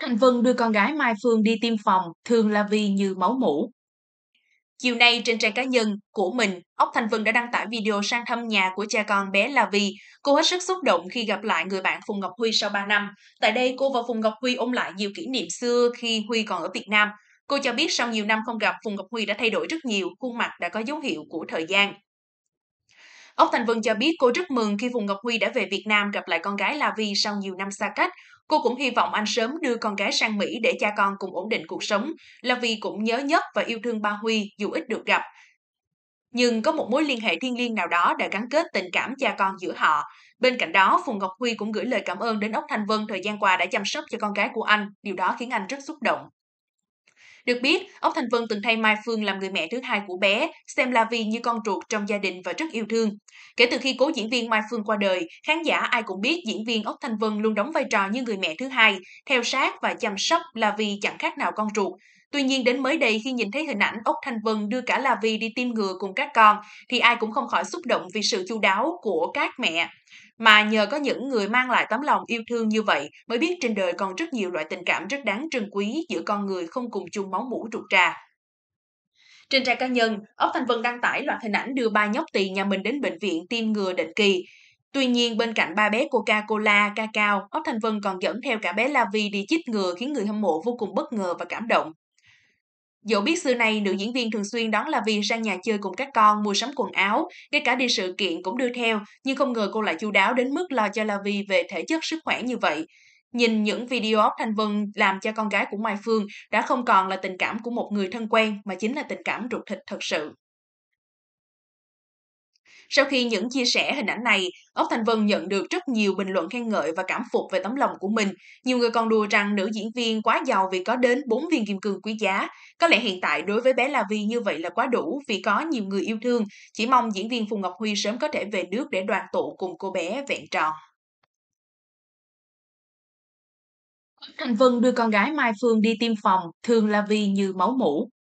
Thành Vân đưa con gái Mai Phương đi tiêm phòng, thường là vì như máu mũ. Chiều nay trên trang cá nhân của mình, Ốc Thành Vân đã đăng tải video sang thăm nhà của cha con bé La Vi. Cô hết sức xúc động khi gặp lại người bạn Phùng Ngọc Huy sau 3 năm. Tại đây cô và Phùng Ngọc Huy ôm lại nhiều kỷ niệm xưa khi Huy còn ở Việt Nam. Cô cho biết sau nhiều năm không gặp, Phùng Ngọc Huy đã thay đổi rất nhiều, khuôn mặt đã có dấu hiệu của thời gian. Ốc Thành Vân cho biết cô rất mừng khi Phùng Ngọc Huy đã về Việt Nam gặp lại con gái La Vi sau nhiều năm xa cách. Cô cũng hy vọng anh sớm đưa con gái sang Mỹ để cha con cùng ổn định cuộc sống. La Vi cũng nhớ nhất và yêu thương ba Huy dù ít được gặp. Nhưng có một mối liên hệ thiêng liêng nào đó đã gắn kết tình cảm cha con giữa họ. Bên cạnh đó, Phùng Ngọc Huy cũng gửi lời cảm ơn đến Ốc Thanh Vân thời gian qua đã chăm sóc cho con gái của anh. Điều đó khiến anh rất xúc động. Được biết, ông Thành Vân từng thay Mai Phương làm người mẹ thứ hai của bé, xem La Vi như con ruột trong gia đình và rất yêu thương. Kể từ khi cố diễn viên Mai Phương qua đời, khán giả ai cũng biết diễn viên Ốc Thành Vân luôn đóng vai trò như người mẹ thứ hai, theo sát và chăm sóc La Vi chẳng khác nào con ruột. Tuy nhiên đến mới đây khi nhìn thấy hình ảnh Ốc Thanh Vân đưa cả La Vi đi tiêm ngừa cùng các con thì ai cũng không khỏi xúc động vì sự chu đáo của các mẹ. Mà nhờ có những người mang lại tấm lòng yêu thương như vậy mới biết trên đời còn rất nhiều loại tình cảm rất đáng trân quý giữa con người không cùng chung máu mũ ruột trà. Trên trang cá nhân, Ốc Thanh Vân đăng tải loạt hình ảnh đưa ba nhóc tỳ nhà mình đến bệnh viện tiêm ngừa định kỳ. Tuy nhiên, bên cạnh ba bé Coca-Cola, cacao, Ốc Thanh Vân còn dẫn theo cả bé la vi đi chích ngừa khiến người hâm mộ vô cùng bất ngờ và cảm động. Dẫu biết xưa nay nữ diễn viên thường xuyên đón La Vi ra nhà chơi cùng các con mua sắm quần áo, ngay cả đi sự kiện cũng đưa theo, nhưng không ngờ cô lại chu đáo đến mức lo cho La Vi về thể chất sức khỏe như vậy. Nhìn những video ốc Thanh Vân làm cho con gái của Mai Phương đã không còn là tình cảm của một người thân quen mà chính là tình cảm ruột thịt thật sự. Sau khi những chia sẻ hình ảnh này, Ốc Thành Vân nhận được rất nhiều bình luận khen ngợi và cảm phục về tấm lòng của mình. Nhiều người còn đùa rằng nữ diễn viên quá giàu vì có đến 4 viên kim cương quý giá. Có lẽ hiện tại đối với bé La Vi như vậy là quá đủ vì có nhiều người yêu thương. Chỉ mong diễn viên Phùng Ngọc Huy sớm có thể về nước để đoàn tụ cùng cô bé vẹn tròn. Thành Vân đưa con gái Mai Phương đi tiêm phòng, thương La Vi như máu mũ.